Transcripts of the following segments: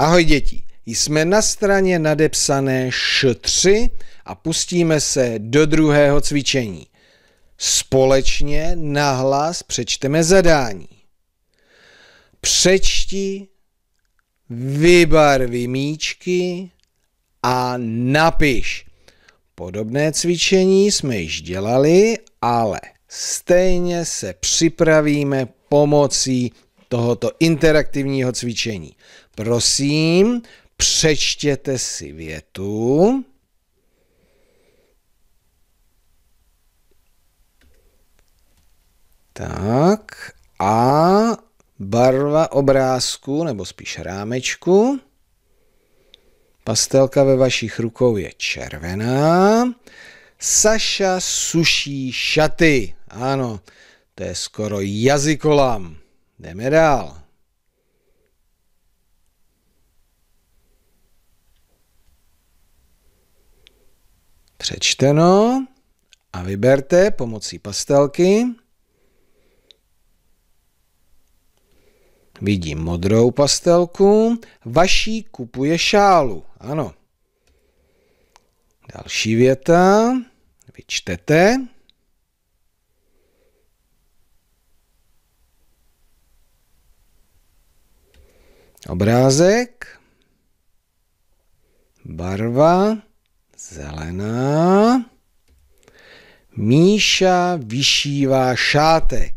Ahoj děti, jsme na straně nadepsané Š3 a pustíme se do druhého cvičení. Společně nahlas přečteme zadání. Přečti, vybarvi míčky a napiš. Podobné cvičení jsme již dělali, ale stejně se připravíme pomocí tohoto interaktivního cvičení. Prosím, přečtěte si větu. Tak a barva obrázku, nebo spíš rámečku. Pastelka ve vašich rukou je červená. Saša suší šaty. Ano, to je skoro jazykolam. Jdeme dál. přečteno a vyberte pomocí pastelky. Vidím modrou pastelku. Vaší kupuje šálu. Ano. Další věta. Vyčtete. Obrázek. Barva zelená. Míša vyšívá šátek.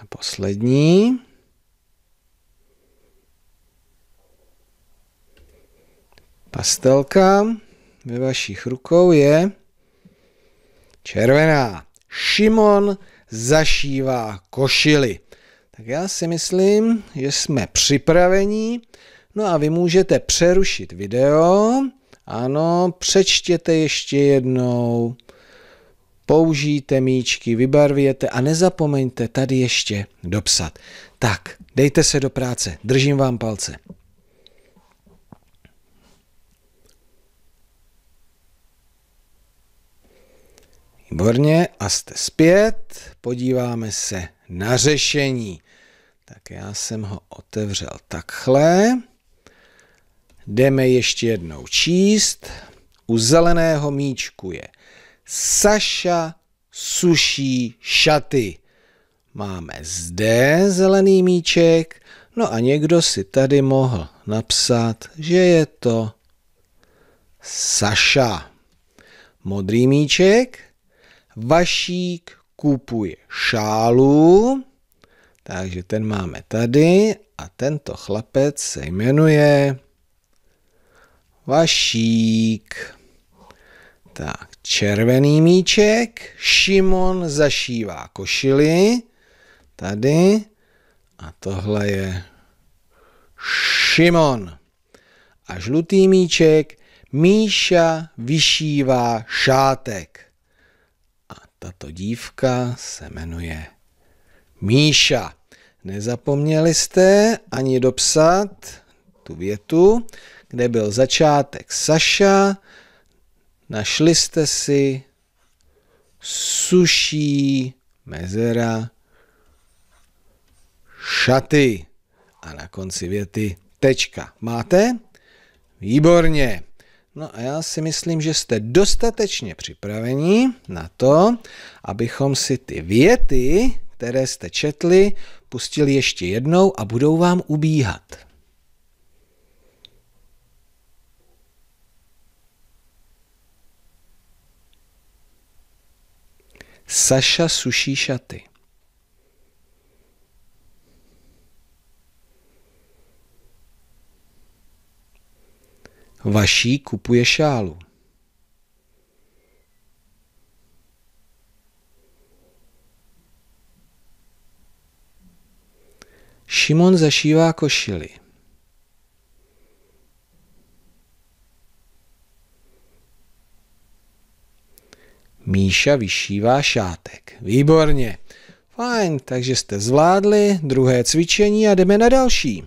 A poslední. Pastelka ve vašich rukou je červená. Šimon zašívá košily. Tak já si myslím, že jsme připraveni No a vy můžete přerušit video. Ano, přečtěte ještě jednou. Použijte míčky, vybarvěte a nezapomeňte tady ještě dopsat. Tak, dejte se do práce. Držím vám palce. Výborně, a jste zpět. Podíváme se na řešení. Tak já jsem ho otevřel takhle. Jdeme ještě jednou číst. U zeleného míčku je Saša suší šaty. Máme zde zelený míček, no a někdo si tady mohl napsat, že je to Saša. Modrý míček, Vašík kupuje šálu, takže ten máme tady a tento chlapec se jmenuje Vašík. Tak, červený míček. Šimon zašívá košili. Tady. A tohle je Šimon. A žlutý míček. Míša vyšívá šátek. A tato dívka se jmenuje Míša. Nezapomněli jste ani dopsat tu větu, kde byl začátek Saša, našli jste si suší mezera šaty. A na konci věty tečka. Máte? Výborně. No a já si myslím, že jste dostatečně připraveni na to, abychom si ty věty, které jste četli, pustili ještě jednou a budou vám ubíhat. Saša suší šaty. Vaší kupuje šálu. Šimon zašívá košily. Míša vyšívá šátek. Výborně. Fajn, takže jste zvládli druhé cvičení a jdeme na další.